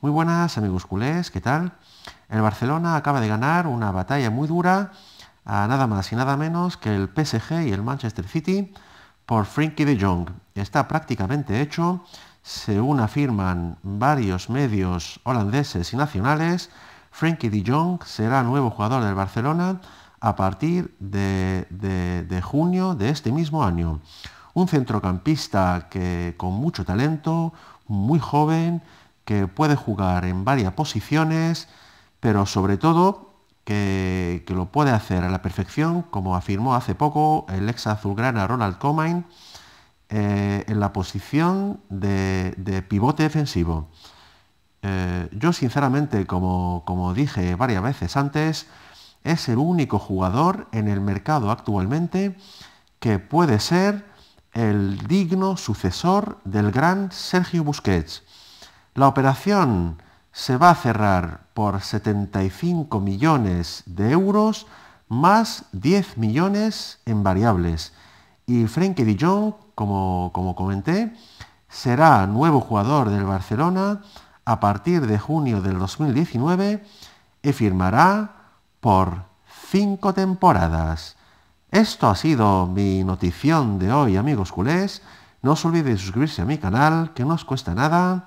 Muy buenas amigos culés, ¿qué tal? El Barcelona acaba de ganar una batalla muy dura a nada más y nada menos que el PSG y el Manchester City por Frankie de Jong. Está prácticamente hecho, según afirman varios medios holandeses y nacionales, Frankie de Jong será nuevo jugador del Barcelona a partir de, de junio de este mismo año. Un centrocampista que con mucho talento, muy joven, que puede jugar en varias posiciones, pero sobre todo que, lo puede hacer a la perfección, como afirmó hace poco el ex azulgrana Ronald Comain, eh, en la posición de, pivote defensivo. Eh, yo sinceramente, como dije varias veces antes, es el único jugador en el mercado actualmente que puede ser el digno sucesor del gran Sergio Busquets. La operación se va a cerrar por 75 millones de euros más 10 millones en variables. Y Frenkie de como, como comenté, será nuevo jugador del Barcelona a partir de junio del 2019 y firmará por 5 temporadas. Esto ha sido mi notición de hoy, amigos culés. No os olvidéis suscribirse a mi canal, que no os cuesta nada